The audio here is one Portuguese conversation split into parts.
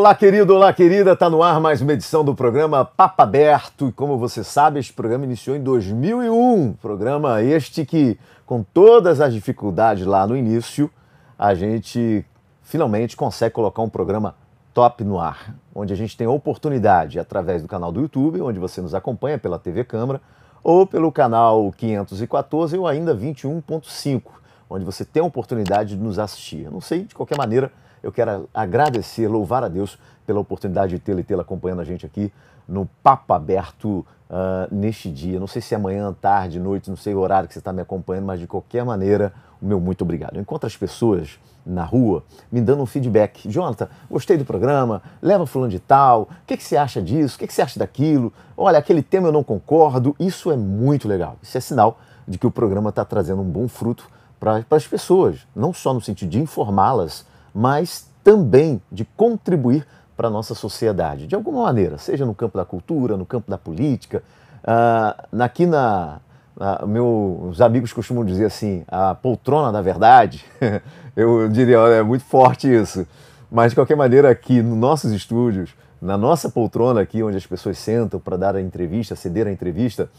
Olá, querido, olá, querida. Está no ar mais uma edição do programa Papo Aberto. E como você sabe, este programa iniciou em 2001. Programa este que, com todas as dificuldades lá no início, a gente finalmente consegue colocar um programa top no ar, onde a gente tem a oportunidade, através do canal do YouTube, onde você nos acompanha pela TV Câmara, ou pelo canal 514 ou ainda 21.5, onde você tem a oportunidade de nos assistir. Eu não sei, de qualquer maneira, eu quero agradecer, louvar a Deus pela oportunidade de tê-la e tê-la acompanhando a gente aqui no Papo Aberto uh, neste dia. Não sei se é amanhã, tarde, noite, não sei o horário que você está me acompanhando, mas de qualquer maneira, o meu muito obrigado. Eu encontro as pessoas na rua me dando um feedback. Jonathan, gostei do programa, leva fulano de tal, o que, que você acha disso, o que, que você acha daquilo? Olha, aquele tema eu não concordo. Isso é muito legal. Isso é sinal de que o programa está trazendo um bom fruto para as pessoas, não só no sentido de informá-las mas também de contribuir para a nossa sociedade, de alguma maneira, seja no campo da cultura, no campo da política. Uh, aqui na. Uh, meus amigos costumam dizer assim, a poltrona da verdade. eu diria, olha, é muito forte isso. Mas, de qualquer maneira, aqui nos nossos estúdios, na nossa poltrona aqui, onde as pessoas sentam para dar a entrevista, ceder a entrevista,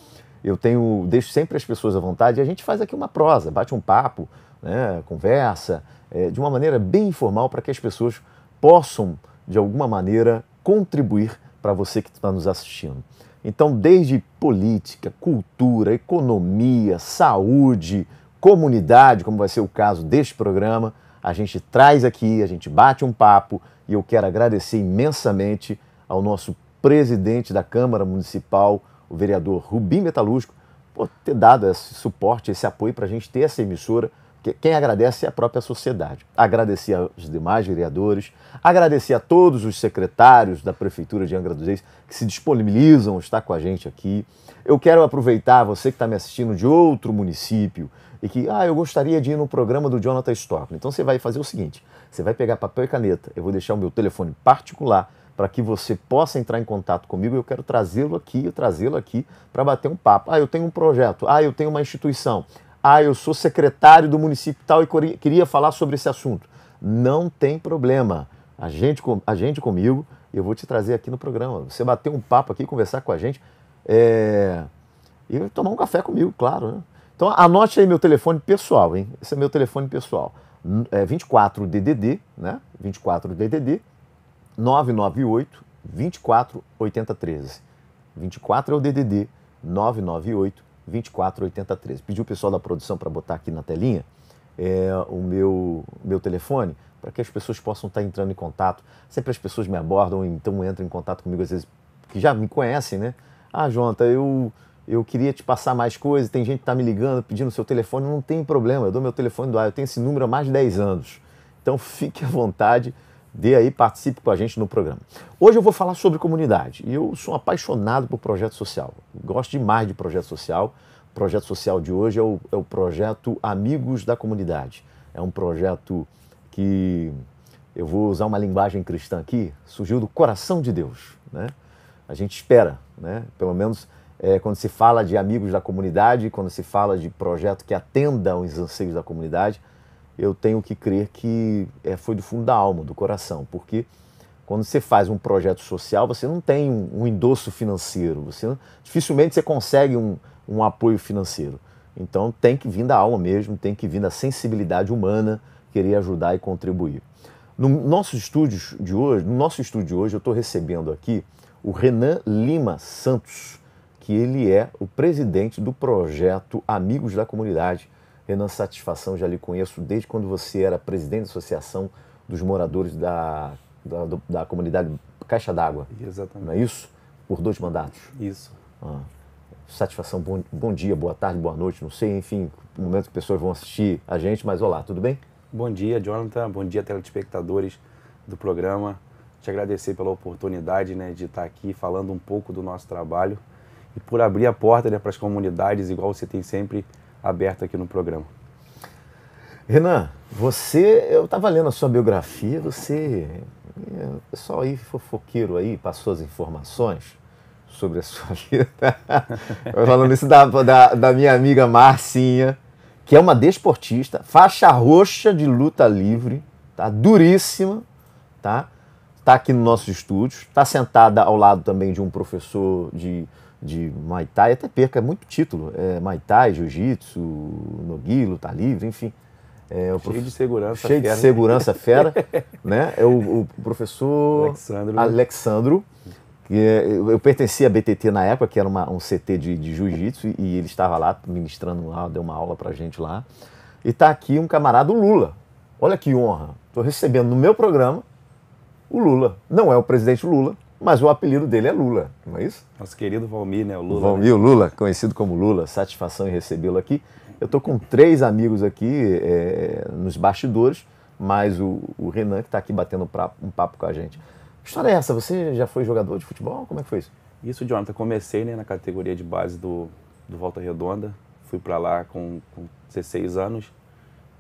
eu tenho deixo sempre as pessoas à vontade e a gente faz aqui uma prosa, bate um papo né, conversa, é, de uma maneira bem informal para que as pessoas possam, de alguma maneira, contribuir para você que está nos assistindo. Então, desde política, cultura, economia, saúde, comunidade, como vai ser o caso deste programa, a gente traz aqui, a gente bate um papo e eu quero agradecer imensamente ao nosso presidente da Câmara Municipal, o vereador Rubim Metalúrgico, por ter dado esse suporte, esse apoio para a gente ter essa emissora quem agradece é a própria sociedade. Agradecer aos demais vereadores, agradecer a todos os secretários da Prefeitura de Angra dos Reis que se disponibilizam a estar com a gente aqui. Eu quero aproveitar você que está me assistindo de outro município e que, ah, eu gostaria de ir no programa do Jonathan Stockman. Então você vai fazer o seguinte: você vai pegar papel e caneta, eu vou deixar o meu telefone particular para que você possa entrar em contato comigo. Eu quero trazê-lo aqui, trazê-lo aqui para bater um papo. Ah, eu tenho um projeto, ah, eu tenho uma instituição. Ah, eu sou secretário do município tal e queria falar sobre esse assunto. Não tem problema. A gente, a gente comigo, eu vou te trazer aqui no programa. Você bater um papo aqui, conversar com a gente é... e tomar um café comigo, claro. Né? Então anote aí meu telefone pessoal, hein? Esse é meu telefone pessoal. É 24 DDD, né? 24 DDD 998 24 8013. 24 é o DDD 998 248013. Pedi o pessoal da produção para botar aqui na telinha é, o meu, meu telefone para que as pessoas possam estar tá entrando em contato. Sempre as pessoas me abordam, então entram em contato comigo, às vezes, que já me conhecem, né? Ah, Jonta, eu, eu queria te passar mais coisas, tem gente que está me ligando, pedindo seu telefone, não tem problema, eu dou meu telefone do ar, eu tenho esse número há mais de 10 anos. Então fique à vontade dê aí, participe com a gente no programa. Hoje eu vou falar sobre comunidade e eu sou apaixonado por projeto social. Gosto demais de projeto social. O projeto social de hoje é o, é o projeto Amigos da Comunidade. É um projeto que eu vou usar uma linguagem cristã aqui, surgiu do coração de Deus. Né? A gente espera, né? pelo menos é, quando se fala de amigos da comunidade, quando se fala de projeto que atenda aos anseios da comunidade, eu tenho que crer que é, foi do fundo da alma, do coração, porque quando você faz um projeto social, você não tem um, um endosso financeiro, você não, dificilmente você consegue um, um apoio financeiro. Então tem que vir da alma mesmo, tem que vir da sensibilidade humana, querer ajudar e contribuir. No nosso estúdio de hoje, no nosso estúdio hoje, eu estou recebendo aqui o Renan Lima Santos, que ele é o presidente do projeto Amigos da Comunidade, Renan Satisfação, já lhe conheço desde quando você era presidente da Associação dos Moradores da, da, da Comunidade Caixa d'Água. Exatamente. Não é isso? Por dois mandatos. Isso. Ah. Satisfação, bom, bom dia, boa tarde, boa noite, não sei, enfim, no momento que pessoas vão assistir a gente, mas olá, tudo bem? Bom dia, Jonathan, bom dia, telespectadores do programa. Te agradecer pela oportunidade né, de estar aqui falando um pouco do nosso trabalho e por abrir a porta né, para as comunidades, igual você tem sempre aberta aqui no programa. Renan, você, eu estava lendo a sua biografia, você, é, o pessoal aí fofoqueiro aí passou as informações sobre a sua vida. falando isso da, da, da minha amiga Marcinha, que é uma desportista, faixa roxa de luta livre, tá duríssima, tá? Tá aqui nos nossos estúdios, tá sentada ao lado também de um professor de de Muay Thai, até perca muito título. É, Muay Thai, Jiu-Jitsu, Nogi, luta tá livre, enfim. É, o prof... cheio de segurança cheio fera. de né? segurança fera, né? É o, o professor Alexandro. Alexandro que é, eu, eu pertencia à BTT na época, que era uma, um CT de, de jiu-jitsu, e, ele estava lá ministrando lá, deu uma aula pra gente lá. E tá aqui um camarada, o Lula. Olha que honra. Estou recebendo no meu programa o Lula. Não é o presidente Lula, mas o apelido dele é Lula, não é isso? Nosso querido Valmir, né? O Lula. Valmir né? Lula, conhecido como Lula. Satisfação em recebê-lo aqui. Eu estou com três amigos aqui é, nos bastidores, mais o, o Renan, que está aqui batendo pra, um papo com a gente. Que história é essa? Você já foi jogador de futebol? Como é que foi isso? Isso, Jonathan, comecei né, na categoria de base do, do Volta Redonda. Fui para lá com, com 16 anos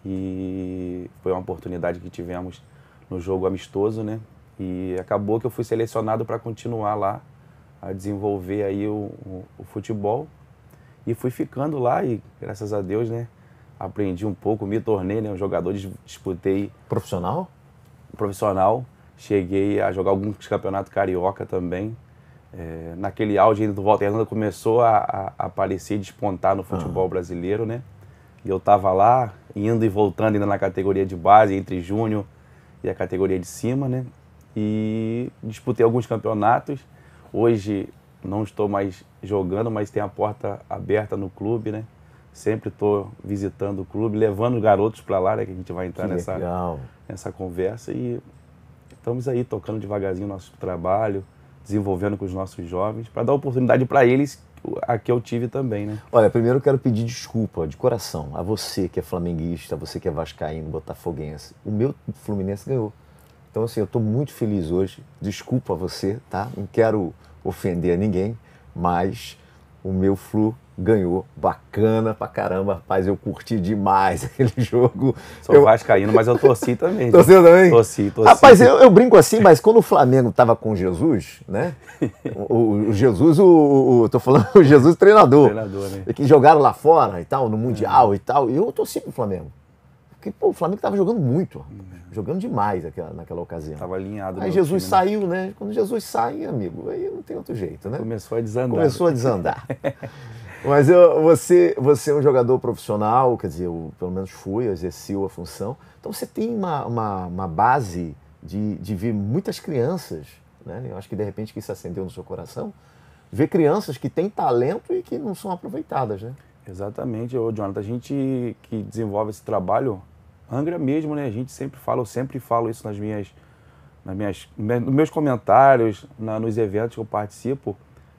e foi uma oportunidade que tivemos no jogo amistoso, né? E acabou que eu fui selecionado para continuar lá, a desenvolver aí o, o, o, futebol. E fui ficando lá e, graças a Deus, né, aprendi um pouco, me tornei né, um jogador, disputei... Profissional? Profissional. Cheguei a jogar alguns campeonatos carioca também. É, naquele auge do Walter Hernando começou a, a, a aparecer e despontar no futebol uhum. brasileiro, né? E eu tava lá, indo e voltando ainda na categoria de base, entre júnior e a categoria de cima, né? e disputei alguns campeonatos. Hoje não estou mais jogando, mas tem a porta aberta no clube, né? Sempre estou visitando o clube, levando garotos para lá, né? Que a gente vai entrar nessa, nessa conversa. E estamos aí tocando devagarzinho nosso trabalho, desenvolvendo com os nossos jovens, para dar oportunidade para eles a que eu tive também, né? Olha, primeiro eu quero pedir desculpa de coração a você que é flamenguista, a você que é vascaíno, botafoguense. O meu Fluminense ganhou. Então, assim, eu estou muito feliz hoje. Desculpa você, tá? Não quero ofender ninguém, mas o meu flu ganhou. Bacana pra caramba, rapaz. Eu curti demais aquele jogo. Sou eu... vascaíno, mas eu torci também. Torceu também? Torci, torci. Rapaz, eu, eu, brinco assim, mas quando o Flamengo tava com Jesus, né? O, o Jesus, o, o, tô falando o Jesus treinador. treinador, né? Que jogaram lá fora e tal, no Mundial é. e tal. E eu torci pro Flamengo. Porque, pô, o Flamengo estava jogando muito, hum. jogando demais naquela, naquela ocasião. Estava alinhado. Aí Jesus time, né? saiu, né? Quando Jesus sai, amigo, aí não tem outro jeito, né? Começou a desandar. Começou a desandar. Mas eu, você, você é um jogador profissional, quer dizer, eu pelo menos fui, exerciu a função. Então você tem uma, uma, uma base de, de ver muitas crianças, né? Eu acho que de repente que isso acendeu no seu coração, ver crianças que têm talento e que não são aproveitadas, né? Exatamente, o Jonathan. A gente que desenvolve esse trabalho, Angra mesmo, né? A gente sempre fala, eu sempre falo isso nas minhas, nas minhas, nos meus comentários, na, nos eventos que eu participo,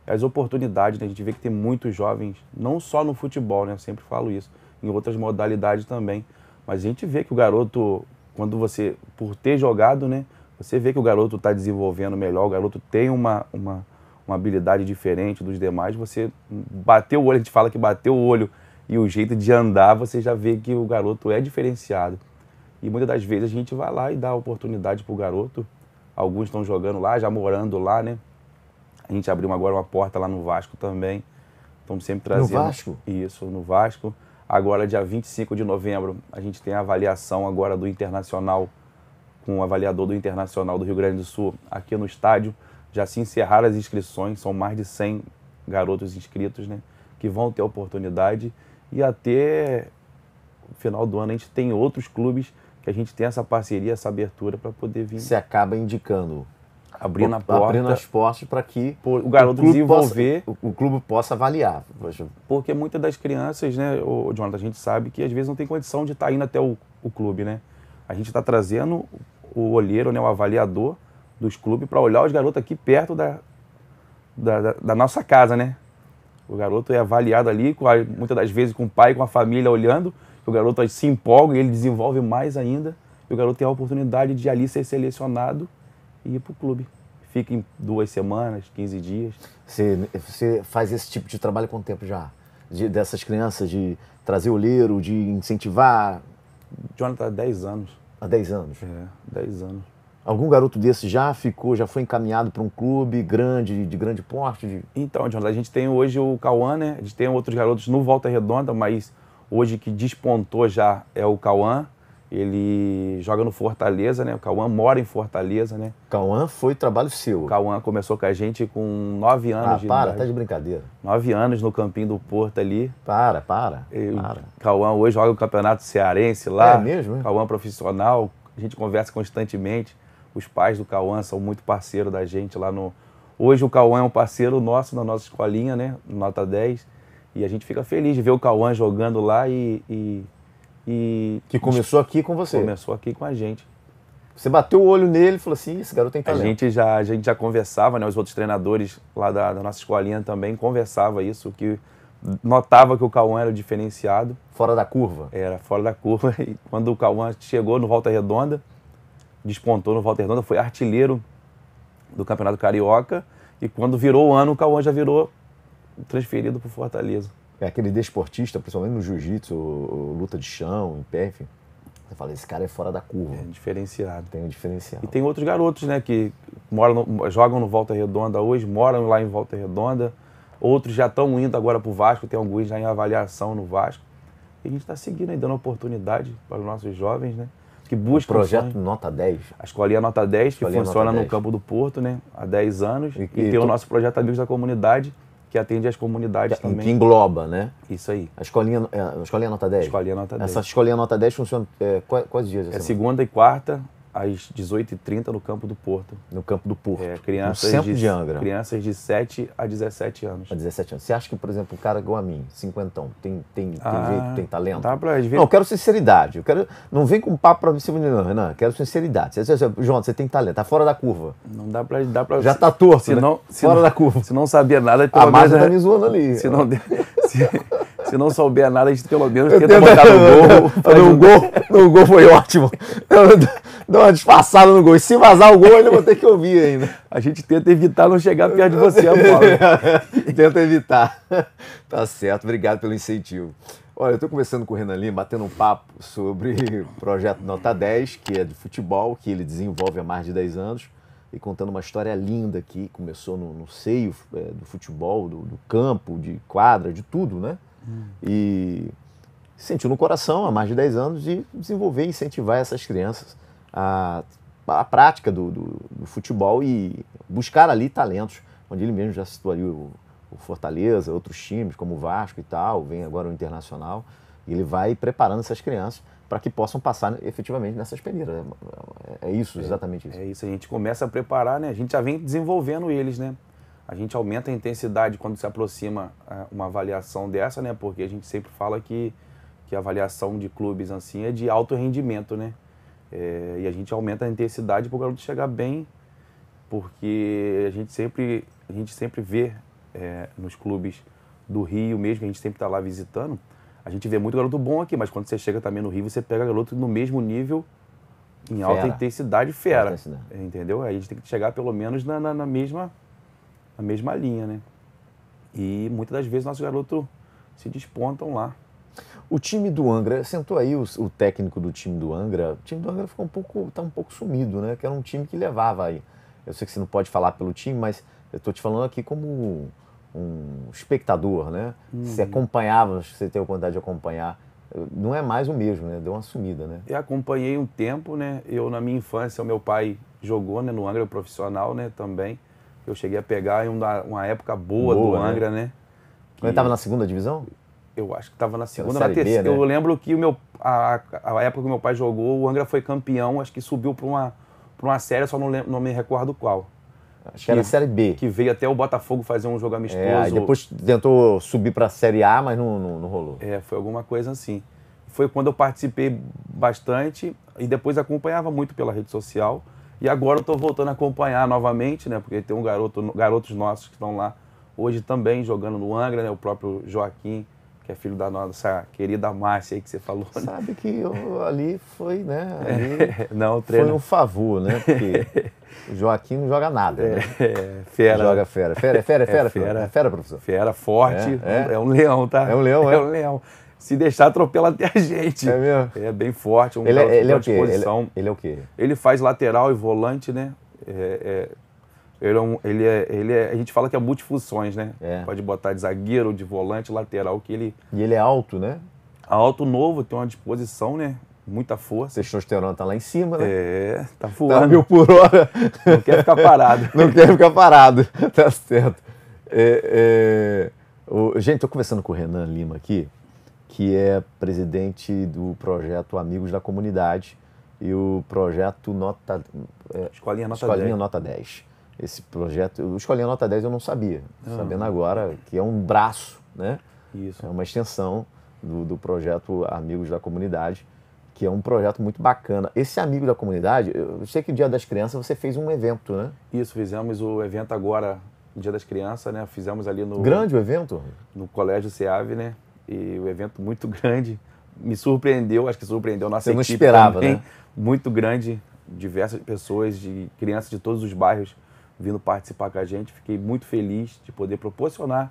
as oportunidades, né? A gente vê que tem muitos jovens, não só no futebol, né? Eu sempre falo isso, em outras modalidades também. Mas a gente vê que o garoto, quando você, por ter jogado, né? Você vê que o garoto está desenvolvendo melhor, o garoto tem uma, uma, uma habilidade diferente dos demais. Você bateu o olho, a gente fala que bateu o olho e o jeito de andar, você já vê que o garoto é diferenciado. E muitas das vezes a gente vai lá e dá oportunidade para o garoto. Alguns estão jogando lá, já morando lá, né? A gente abriu agora uma porta lá no Vasco também. Estamos sempre trazendo. No Vasco? Isso, no Vasco. Agora, dia 25 de novembro, a gente tem a avaliação agora do Internacional, com o avaliador do Internacional do Rio Grande do Sul, aqui no estádio. Já se encerraram as inscrições, são mais de 100 garotos inscritos, né? Que vão ter oportunidade. E até o final do ano a gente tem outros clubes que a gente tem essa parceria, essa abertura para poder vir. Você acaba indicando. Abrindo, porta, abrindo as portas para que por, o garoto o desenvolver. Possa, o, o, clube possa avaliar. Porque muitas das crianças, né, o Jonathan, a gente sabe que às vezes não tem condição de estar tá indo até o, o clube, né? A gente está trazendo o olheiro, né, o avaliador dos clubes para olhar os garotos aqui perto da, da, da, da nossa casa, né? O garoto é avaliado ali, muitas das vezes com o pai, com a família olhando. O garoto se empolga e ele desenvolve mais ainda. E o garoto tem a oportunidade de ali ser selecionado e ir para o clube. Fica em duas semanas, 15 dias. Você, você faz esse tipo de trabalho quanto tempo já? De, dessas crianças, de trazer o leiro, de incentivar? Jonathan, há 10 anos. Há 10 anos? É, 10 anos. Algum garoto desse já ficou, já foi encaminhado para um clube grande, de grande porte? De... Então, Jonathan, a gente tem hoje o Cauã, né? A gente tem outros garotos no Volta Redonda, mas hoje que despontou já é o Cauã. Ele joga no Fortaleza, né? O Cauã mora em Fortaleza, né? Cauã foi trabalho seu. Cauã começou com a gente com nove ah, anos ah, de para, tá de brincadeira. Nove anos no Campinho do Porto ali. Para, para, Cauã hoje joga o Campeonato Cearense lá. É mesmo? É? Cauã profissional, a gente conversa constantemente. Os pais do Cauã são muito parceiro da gente lá no. Hoje o Cauã é um parceiro nosso na nossa escolinha, né? Nota 10. E a gente fica feliz de ver o Cauã jogando lá e, e, e. Que começou aqui com você. Começou aqui com a gente. Você bateu o olho nele e falou assim, esse garoto tem talento. A gente já, a gente já conversava, né? Os outros treinadores lá da, da nossa escolinha também conversava isso, que notava que o Cauã era diferenciado. Fora da curva? Era, fora da curva. E quando o Cauã chegou no Volta Redonda, despontou no Volta Redonda, foi artilheiro do Campeonato Carioca. E quando virou o ano, o Cauã já virou transferido para o Fortaleza. É aquele desportista, principalmente no jiu-jitsu, luta de chão, em pé, enfim. Você fala, esse cara é fora da curva. É diferenciado. Tem um diferencial. E tem outros garotos, né, que moram no, jogam no Volta Redonda hoje, moram lá em Volta Redonda. Outros já estão indo agora para o Vasco, tem alguns já em avaliação no Vasco. E a gente está seguindo aí, dando oportunidade para os nossos jovens, né? que busca. O projeto sonho. Nota 10. A Escolinha Nota 10, que Escolinha funciona 10. no campo do Porto, né? Há 10 anos. E, e, e tem tu... o nosso projeto Amigos da Comunidade, que atende as comunidades que, é, também. Que engloba, né? Isso aí. A escolinha, é, a escolinha nota 10? Escolinha nota 10. Essa escolinha nota 10 funciona é, quais, quais dias? É semana? segunda e quarta, às 18h30 no Campo do Porto. No Campo do Porto. É, crianças no centro de, de Angra. Crianças de 7 a 17 anos. A 17 anos. Você acha que, por exemplo, um cara igual a mim, cinquentão, tem, tem, ah, tem jeito, tem talento? Dá pra, ver. Não, eu quero sinceridade. Eu quero, não vem com papo pra cima não, Renan. Eu quero sinceridade. Você, você, João, você tem talento, tá fora da curva. Não dá pra... Dá pra Já tá torto, se né? não, se fora não, da curva. Se não sabia nada... É a margem tá é- me zoando ali. Se não... se... Se não souber nada, a gente pelo menos tenta botar no gol. No gol, no gol foi ótimo. Dá uma disfarçada no gol. E se vazar o gol, ainda vou ter que ouvir ainda. A gente tenta evitar não chegar perto de você, Paulo. tenta evitar. Tá certo, obrigado pelo incentivo. Olha, eu estou conversando com o Renan Lima, batendo um papo sobre o projeto Nota 10, que é de futebol, que ele desenvolve há mais de 10 anos, e contando uma história linda que começou no, no seio é, do futebol, do, do campo, de quadra, de tudo, né? E sentiu no coração, há mais de 10 anos, de desenvolver e incentivar essas crianças a, a prática do, do, do, futebol e buscar ali talentos, onde ele mesmo já citou ali o, o Fortaleza, outros times como o Vasco e tal, vem agora o Internacional, e ele vai preparando essas crianças para que possam passar efetivamente nessas peneiras. É, é, é isso, é, exatamente isso. É, é isso, a gente começa a preparar, né? A gente já vem desenvolvendo eles, né? A gente aumenta a intensidade quando se aproxima é, uma avaliação dessa, né? Porque a gente sempre fala que, que a avaliação de clubes assim é de alto rendimento, né? É, e a gente aumenta a intensidade para o garoto chegar bem, porque a gente sempre, a gente sempre vê é, nos clubes do Rio mesmo, que a gente sempre está lá visitando, a gente vê muito garoto bom aqui, mas quando você chega também no Rio, você pega garoto no mesmo nível, em fera. alta intensidade, fera. Alta intensidade. Entendeu? Aí a gente tem que chegar pelo menos na, na, na mesma mesma linha, né? E muitas das vezes nossos garotos se despontam lá. O time do Angra, sentou aí o, o, técnico do time do Angra, o time do Angra ficou um pouco, tá um pouco sumido, né? Que era um time que levava aí. Eu sei que você não pode falar pelo time, mas eu tô te falando aqui como um espectador, né? Uhum. Você acompanhava, você tem a oportunidade de acompanhar. Não é mais o mesmo, né? Deu uma sumida, né? Eu acompanhei um tempo, né? Eu, na minha infância, o meu pai jogou né, no Angra profissional, né? Também. Eu cheguei a pegar em uma, uma época boa, boa do né? Angra, né? né? Que... Ele estava na segunda divisão? Eu acho que estava na segunda, na terceira. Né? Eu lembro que o meu, a, a época que meu pai jogou, o Angra foi campeão, acho que subiu para uma, uma série, só não, lembro, não me recordo qual. Acho que, que era a Série B. Que veio até o Botafogo fazer um jogo é, amistoso. É, depois tentou subir para a Série A, mas não, não, não, rolou. É, foi alguma coisa assim. Foi quando eu participei bastante e depois acompanhava muito pela rede social. E agora eu estou voltando a acompanhar novamente, né? Porque tem um garoto, garotos nossos que estão lá hoje também jogando no Angra, né? O próprio Joaquim, que é filho da nossa querida Márcia aí que você falou. Né? Sabe que eu, ali foi, né? É, ali não, treino. Foi um favor, né? Porque o Joaquim não joga nada, né? É, fera. Joga fera. Fera, é fera, fera, é fera, fera, fera, professor. Fera, forte. É, é. é um leão, tá? É um leão, é. É um leão se deixar atropela até a gente. É mesmo? É bem forte. É um ele, é, ele é o quê? Ele, é- ele, é o quê? Ele faz lateral e volante, né? É, é, ele, é um, ele, é ele é, A gente fala que é multifunções, né? É. Pode botar de zagueiro, de volante, lateral, que ele. E ele é alto, né? Alto, novo, tem uma disposição, né? Muita força. Testosterona tá lá em cima, né? É, tá, tá voando. Tá mil por hora. Não quer ficar parado. Não quer ficar parado, tá certo. O, gente, tô conversando com o Renan Lima aqui que é presidente do projeto Amigos da Comunidade e o projeto Nota, é, Escolinha, Nota, Escolinha 10. Nota 10. Esse projeto, o Escolinha Nota 10 eu não sabia, ah. sabendo agora que é um braço, né? Isso. É uma extensão do, do projeto Amigos da Comunidade que é um projeto muito bacana. Esse amigo da comunidade, eu sei que Dia das Crianças você fez um evento, né? Isso, fizemos o evento agora, Dia das Crianças, né? Fizemos ali no. Grande o evento? No Colégio SEAV, né? e o evento muito grande. Me surpreendeu, acho que surpreendeu a nossa Eu não equipe esperava, também. Né? Muito grande, diversas pessoas, de crianças de todos os bairros vindo participar com a gente. Fiquei muito feliz de poder proporcionar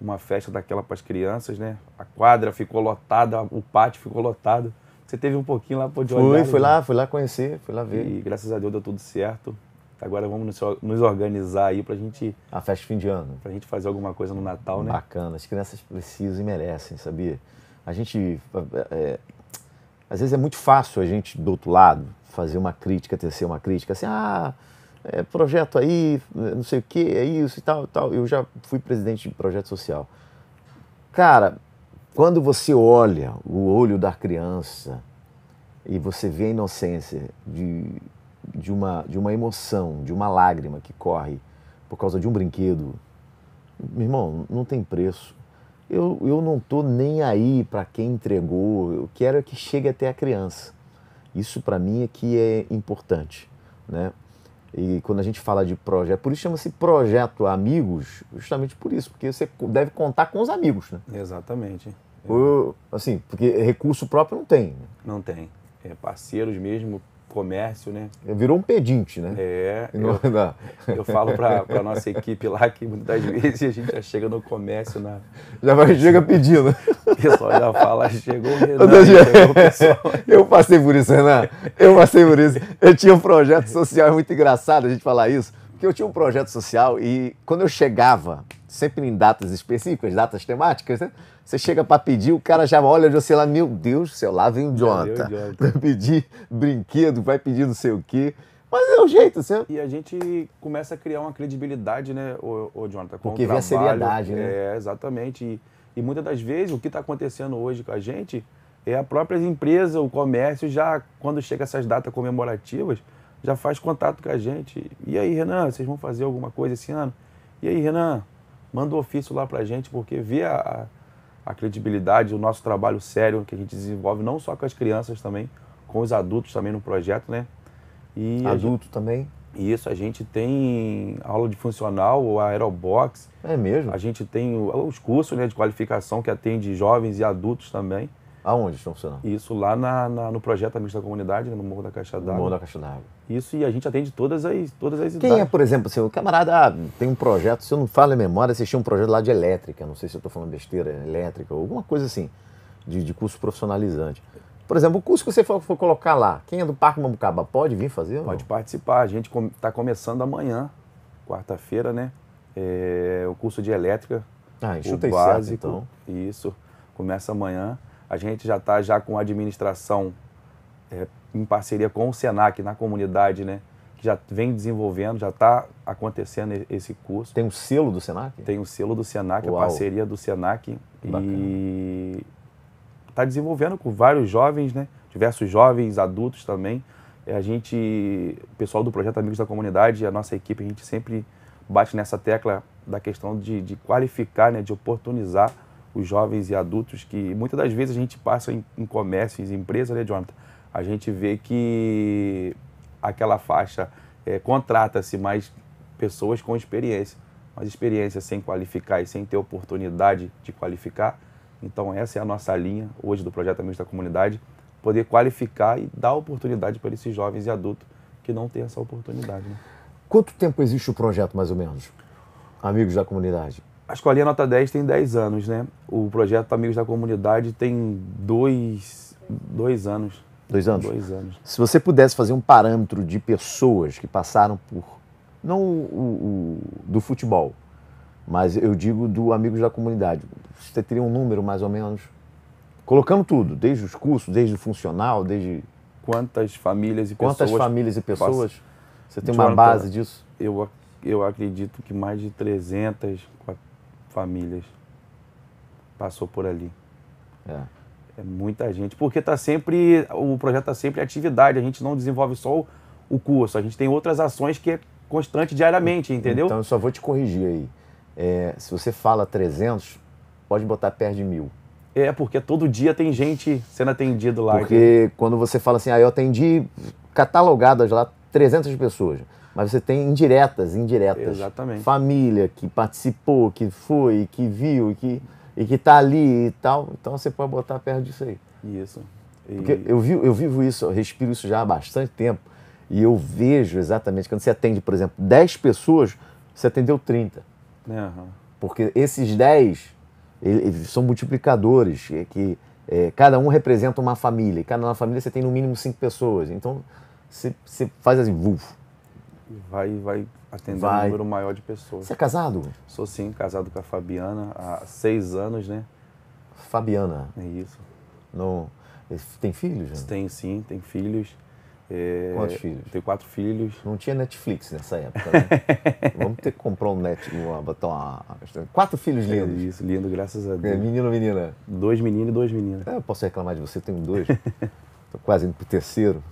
uma festa daquela para as crianças, né? A quadra ficou lotada, o pátio ficou lotado. Você teve um pouquinho lá, pôde olhar. Fui, fui né? lá, fui lá conhecer, fui lá ver. E graças a Deus deu tudo certo. Agora vamos nos organizar aí pra gente. A festa de fim de ano. Pra gente fazer alguma coisa no Natal, né? Bacana, as crianças precisam e merecem, sabia? A gente. É, é às vezes é muito fácil a gente, do outro lado, fazer uma crítica, tecer uma crítica, assim, ah, é projeto aí, não sei o que, é isso e tal, tal. Eu já fui presidente de projeto social. Cara, quando você olha o olho da criança e você vê a inocência de de uma, de uma emoção, de uma lágrima que corre por causa de um brinquedo, meu irmão, não tem preço. Eu, eu não estou nem aí para quem entregou, eu quero é que chegue até a criança. Isso para mim é que é importante, né? E quando a gente fala de projeto, por isso chama-se projeto amigos, justamente por isso, porque você deve contar com os amigos, né? Exatamente. Ou, assim, porque recurso próprio não tem. Né? Não tem. É parceiros mesmo, comércio, né? É, virou um pedinte, né? É. Eu, é eu falo para a nossa equipe lá que muitas vezes a gente já chega no comércio na... Já vai, chega pedindo. O pessoal já fala, chegou o Renan, chegou o pessoal. Eu passei por isso, Renan. Eu passei por isso. Eu tinha um projeto social, é muito engraçado a gente falar isso, porque eu tinha um projeto social e quando eu chegava, sempre em datas específicas, datas temáticas, né? Você chega para pedir, o cara já olha de você lá, meu Deus do céu, lá vem o Jonathan. Vai pedir brinquedo, vai pedir não sei o quê. Mas é o jeito, você... E a gente começa a criar uma credibilidade, né, ô, ô Jonathan? Porque vê a seriedade, né? É, exatamente. E, e muitas das vezes o que está acontecendo hoje com a gente é a própria empresa, o comércio, já quando chega essas datas comemorativas, já faz contato com a gente. E aí, Renan, vocês vão fazer alguma coisa esse ano? E aí, Renan, manda o um ofício lá pra gente, porque vê a a credibilidade, o nosso trabalho sério que a gente desenvolve, não só com as crianças também, com os adultos também no projeto, né? E Adulto gente, também? Isso, a gente tem aula de funcional, o aerobox. É mesmo? A gente tem os cursos né, de qualificação que atende jovens e adultos também. Aonde estão funcionando? Isso lá na, na, no projeto Amigos da Comunidade, né, no Morro da Caixa d'Água. Morro da Caixa d'Água. Isso, e a gente atende todas as, todas as Quem é, idades. é, por exemplo, seu camarada, ah, tem um projeto, se eu não falo em memória, você tinha um projeto lá de elétrica, não sei se eu estou falando besteira, elétrica, ou alguma coisa assim, de, de curso profissionalizante. Por exemplo, o curso que você for, for colocar lá, quem é do Parque Mambucaba pode vir fazer? Pode participar, a gente está começando amanhã, quarta-feira, né? É, o curso de elétrica, ah, o básico, certo, então. isso, começa amanhã. A gente já está já com a administração é, em parceria com o Senac na comunidade, né? Que já vem desenvolvendo, já está acontecendo esse curso. Tem um selo do Senac? Tem um selo do Senac, Uau. a parceria do Senac. E está desenvolvendo com vários jovens, né? Diversos jovens, adultos também. É, a gente, o pessoal do Projeto Amigos da Comunidade, a nossa equipe, a gente sempre bate nessa tecla da questão de, de qualificar, né? De oportunizar os jovens e adultos que muitas das vezes a gente passa em, em comércios, em empresas, né, Jonathan? A gente vê que aquela faixa é, contrata-se mais pessoas com experiência, mas experiência sem qualificar e sem ter oportunidade de qualificar. Então, essa é a nossa linha hoje do Projeto Amigos da Comunidade, poder qualificar e dar oportunidade para esses jovens e adultos que não têm essa oportunidade. Né? Quanto tempo existe o projeto, mais ou menos? Amigos da Comunidade? A Escolinha Nota 10 tem 10 anos, né? O projeto Amigos da Comunidade tem dois, dois anos. Dois anos? Dois anos. Se você pudesse fazer um parâmetro de pessoas que passaram por. Não o, o do futebol, mas eu digo do Amigos da Comunidade. Você teria um número mais ou menos? Colocando tudo, desde os cursos, desde o funcional, desde. Quantas famílias e Quantas pessoas. Quantas famílias e pessoas? Você tem uma base disso? Eu, eu acredito que mais de 300, famílias passou por ali. É. É muita gente, porque tá sempre o projeto está sempre em atividade, a gente não desenvolve só o, curso, a gente tem outras ações que é constante diariamente, entendeu? Então eu só vou te corrigir aí. É, se você fala 300, pode botar perto de mil. É, porque todo dia tem gente sendo atendido lá. Porque aqui. quando você fala assim, ah, eu atendi catalogadas lá 300 pessoas. Mas você tem indiretas, indiretas. Exatamente. Família que participou, que foi, que viu, que, e que tá ali e tal. Então você pode botar perto disso aí. Isso. E... Porque eu, vi, eu vivo isso, eu respiro isso já há bastante tempo. E eu vejo exatamente, quando você atende, por exemplo, 10 pessoas, você atendeu 30. Uhum. Porque esses 10 eles são multiplicadores, é que é, cada um representa uma família. E cada uma família você tem no mínimo cinco pessoas. Então você, você faz assim, vuf, vai, vai atender vai. um número maior de pessoas. Você é casado? Sou sim, casado com a Fabiana há seis anos, né? Fabiana. É isso. No... Tem filhos? Né? Tem sim, tem filhos. É... Quantos filhos? Tem quatro filhos. Não tinha Netflix nessa época, né? Vamos ter que comprar um Net, botar uma... Quatro filhos é lindos. É isso, lindo, graças a é, Deus. Menino ou menina? Dois meninos e duas meninas. É, eu posso reclamar de você, tenho dois. Tô quase indo pro terceiro.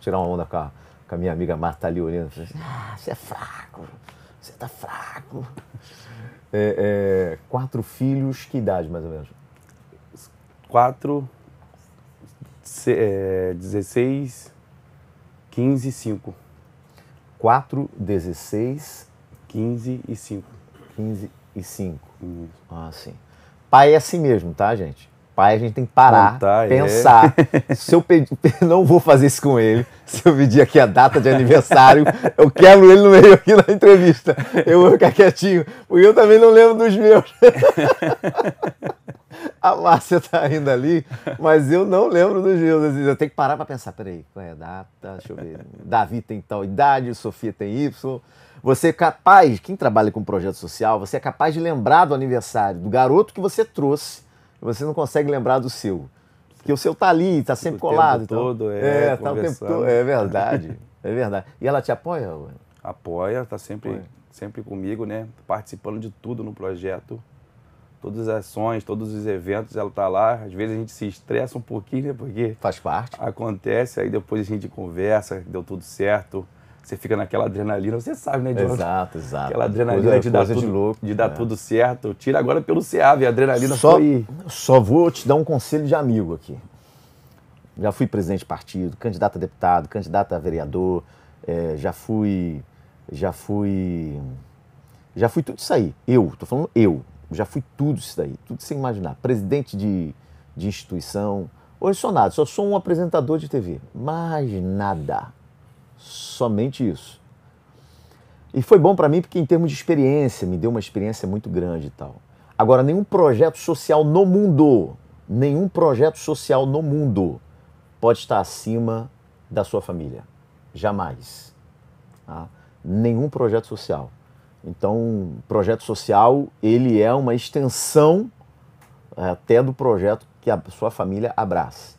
Tirar uma onda com a, com a minha amiga Marta ali olhando, assim, ah, você é fraco, você tá fraco. É, é, quatro filhos, que idade mais ou menos? Quatro, se, é, 16, 15 e 5. 4, 16, 15 e 5. 15 e 5. Isso. Ah, sim. Pai é assim mesmo, tá, gente? pai, a gente tem que parar, é. pensar. É. Se eu pedir, não vou fazer isso com ele. Se eu pedir aqui a data de aniversário, eu quebro ele no meio aqui na entrevista. Eu vou ficar quietinho, porque eu também não lembro dos meus. a Márcia tá ainda ali, mas eu não lembro dos meus. Eu tenho que parar para pensar. Peraí, qual é a data? Deixa eu ver. Davi tem tal idade, Sofia tem Y. Você é capaz, quem trabalha com projeto social, você é capaz de lembrar do aniversário do garoto que você trouxe você não consegue lembrar do seu. Porque o seu tá ali, tá sempre o colado. Tempo todo, é, é tá o tempo todo. É verdade, é verdade. E ela te apoia? Apoia, tá sempre, apoia. sempre comigo, né? Participando de tudo no projeto. Todas as ações, todos os eventos, ela tá lá. Às vezes a gente se estressa um pouquinho, né? Porque. Faz parte. Acontece, aí depois a gente conversa, deu tudo certo você fica naquela adrenalina, você sabe, né, Diogo? Exato, exato. Aquela adrenalina coisa, de, dar tudo, de, louco, de dar é. tudo certo. Tira agora pelo CEAV, a adrenalina só, foi... Só vou te dar um conselho de amigo aqui. Já fui presidente de partido, candidato a deputado, candidato a vereador, é, já fui... Já fui... Já fui tudo isso aí. Eu, tô falando eu. Já fui tudo isso daí, tudo sem imaginar. Presidente de, de instituição... Oi, sou nada, só sou um apresentador de TV. Mais nada somente isso. E foi bom para mim porque, em termos de experiência, me deu uma experiência muito grande e tal. Agora, nenhum projeto social no mundo, nenhum projeto social no mundo pode estar acima da sua família. Jamais. Tá? Nenhum projeto social. Então, projeto social, ele é uma extensão é, até do projeto que a sua família abraça.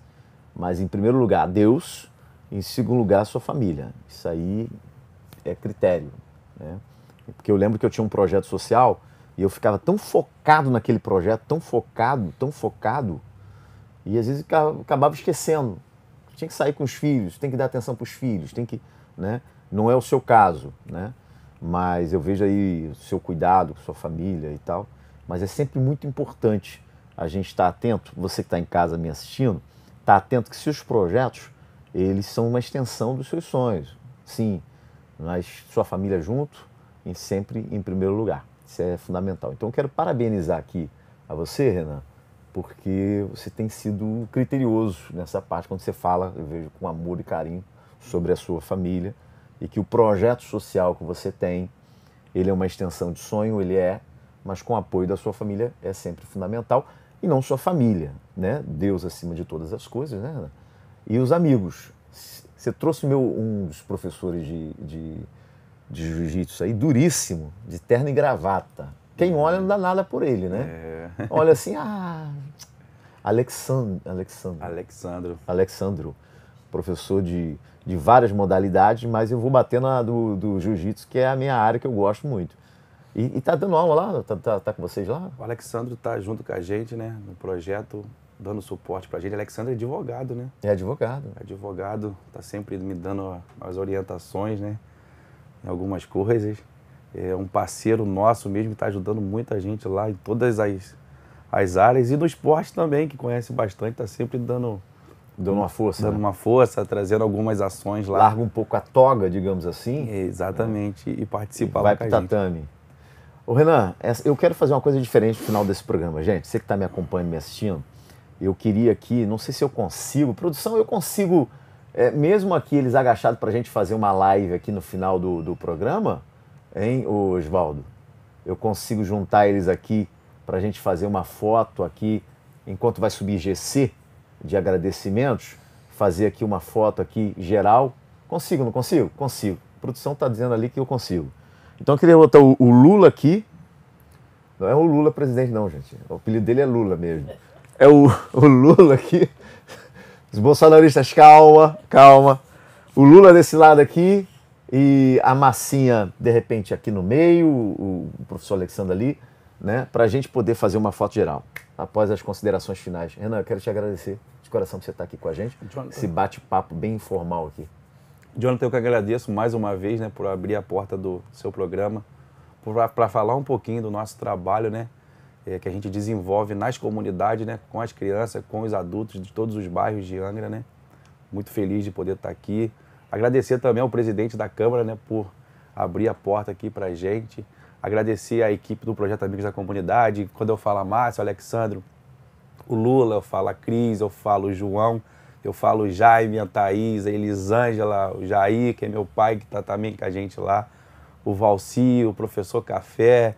Mas, em primeiro lugar, Deus, em segundo lugar, sua família. Isso aí é critério. Né? Porque eu lembro que eu tinha um projeto social e eu ficava tão focado naquele projeto, tão focado, tão focado, e às vezes acabava esquecendo. Tinha que sair com os filhos, tem que dar atenção para os filhos, tem que. Né? Não é o seu caso, né? mas eu vejo aí o seu cuidado com sua família e tal. Mas é sempre muito importante a gente estar atento, você que está em casa me assistindo, estar tá atento que se os projetos eles são uma extensão dos seus sonhos. Sim, mas sua família junto e sempre em primeiro lugar. Isso é fundamental. Então, quero parabenizar aqui a você, Renan, porque você tem sido criterioso nessa parte, quando você fala, eu vejo com amor e carinho sobre a sua família e que o projeto social que você tem, ele é uma extensão de sonho, ele é, mas com o apoio da sua família é sempre fundamental e não sua família, né? Deus acima de todas as coisas, né? Renan? e os amigos. Você trouxe meu, um dos professores de, de, de jiu-jitsu aí, duríssimo, de terno e gravata. Quem uhum. olha não dá nada por ele, né? É. Olha assim, ah, Alexandro, Alexandro. Alexandro. Alexandro, professor de, de várias modalidades, mas eu vou bater na do, do jiu-jitsu, que é a minha área que eu gosto muito. E, e tá dando aula lá? Tá, tá, tá com vocês lá? O Alexandro tá junto com a gente, né? No projeto dando suporte para a gente. Alexandre é advogado, né? É advogado. É advogado, tá sempre me dando as orientações, né? Em algumas coisas. É um parceiro nosso mesmo, está ajudando muita gente lá em todas as, as áreas. E no esporte também, que conhece bastante, está sempre dando... Dando uma força. Dando né? uma força, trazendo algumas ações lá. Larga um pouco a toga, digamos assim. Né? exatamente, né? e participa e vai lá O pro tatame. Ô Renan, eu quero fazer uma coisa diferente no final desse programa. Gente, você que está me acompanhando, me assistindo, eu queria aqui, não sei se eu consigo, produção, eu consigo, é, mesmo aqui eles agachados para a gente fazer uma live aqui no final do, do programa, hein, Osvaldo? Eu consigo juntar eles aqui para a gente fazer uma foto aqui, enquanto vai subir GC de agradecimentos, fazer aqui uma foto aqui geral. Consigo, não consigo? Consigo. A produção está dizendo ali que eu consigo. Então eu queria botar o, o Lula aqui. Não é o Lula presidente, não, gente. O apelido dele é Lula mesmo é o, o Lula aqui. Os bolsonaristas, calma, calma. O Lula desse lado aqui e a massinha, de repente, aqui no meio, o, o professor Alexandre ali, né? Para a gente poder fazer uma foto geral após as considerações finais. Renan, eu quero te agradecer de coração por você estar aqui com a gente. Jonathan. Esse bate-papo bem informal aqui. Jonathan, eu que agradeço mais uma vez né, por abrir a porta do seu programa, para falar um pouquinho do nosso trabalho, né? é, que a gente desenvolve nas comunidades, né, com as crianças, com os adultos de todos os bairros de Angra, né? Muito feliz de poder estar aqui. Agradecer também ao presidente da Câmara, né, por abrir a porta aqui para a gente. Agradecer à equipe do Projeto Amigos da Comunidade. Quando eu falo a Márcio, Alexandro, o Lula, eu falo a Cris, eu falo o João, eu falo o Jaime, a Thaís, a Elisângela, o Jair, que é meu pai, que está também com a gente lá, o Valci, o professor Café,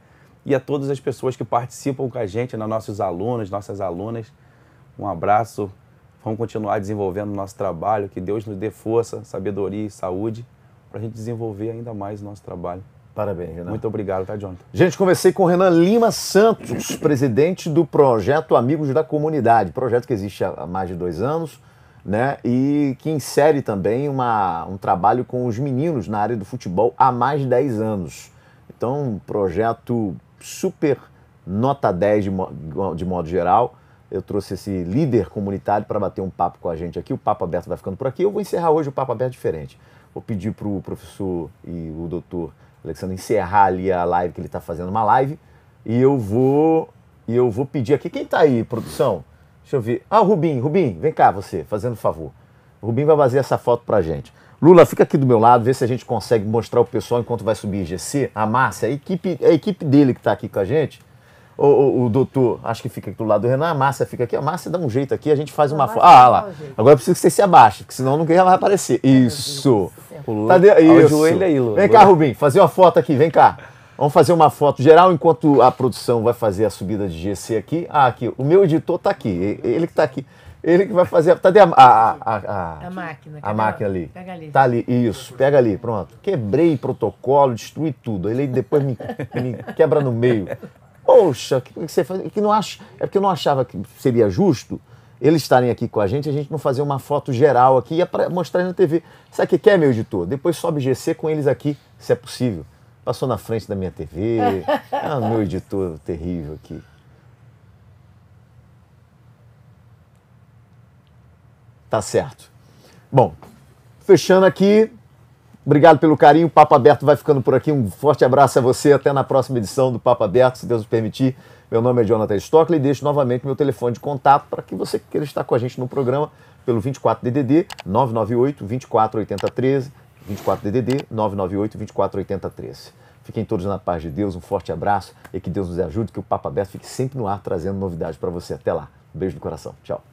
e a todas as pessoas que participam com a gente, né, nossos alunos, nossas alunas. Um abraço. Vamos continuar desenvolvendo o nosso trabalho, que Deus nos dê força, sabedoria e saúde para a gente desenvolver ainda mais o nosso trabalho. Parabéns, Renan. Muito obrigado, tá, Jonathan? Gente, conversei com o Renan Lima Santos, presidente do projeto Amigos da Comunidade, projeto que existe há mais de dois anos, né? E que insere também uma, um trabalho com os meninos na área do futebol há mais de dez anos. Então, um projeto super nota 10 de, de modo geral. Eu trouxe esse líder comunitário para bater um papo com a gente aqui. O Papo Aberto vai ficando por aqui. Eu vou encerrar hoje o Papo Aberto diferente. Vou pedir para o professor e o doutor Alexandre encerrar ali a live, que ele está fazendo uma live. E eu vou e eu vou pedir aqui. Quem está aí, produção? Deixa eu ver. Ah, Rubim, Rubim, vem cá você, fazendo favor. O Rubim vai fazer essa foto para a gente. Lula, fica aqui do meu lado, vê se a gente consegue mostrar o pessoal enquanto vai subir GC. A Márcia, a equipe, a equipe dele que está aqui com a gente. O, o, o, doutor, acho que fica aqui do lado do Renan, a Márcia fica aqui. A Márcia dá um jeito aqui, a gente faz uma foto. Ah, lá. Agora eu preciso que você se abaixe, porque senão ninguém vai aparecer. Isso. Tá de... Isso. O joelho aí, Lula. Vem cá, Rubim, fazer uma foto aqui, vem cá. Vamos fazer uma foto geral enquanto a produção vai fazer a subida de GC aqui. Ah, aqui, o meu editor está aqui, ele que está aqui. Ele que vai fazer. Cadê a, a, a, a, a máquina? A máquina ali. Pega ali. Tá ali, isso. Pega ali, pronto. Quebrei protocolo, destruí tudo. Ele depois me, me quebra no meio. Poxa, o que, que você faz? Que não acho, é porque eu não achava que seria justo eles estarem aqui com a gente, a gente não fazer uma foto geral aqui e é mostrar na TV. Sabe o que quer, é, meu editor? Depois sobe GC com eles aqui, se é possível. Passou na frente da minha TV. ah, meu editor terrível aqui. Tá certo. Bom, fechando aqui. Obrigado pelo carinho. O Papo Aberto vai ficando por aqui. Um forte abraço a você. Até na próxima edição do Papo Aberto, se Deus permitir. Meu nome é Jonathan Stockley e deixo novamente meu telefone de contato para que você queira estar com a gente no programa pelo 24DDD 998 248013. 24DDD 998 248013. Fiquem todos na paz de Deus. Um forte abraço e que Deus nos ajude. Que o Papo Aberto fique sempre no ar trazendo novidades para você. Até lá. Um beijo no coração. Tchau.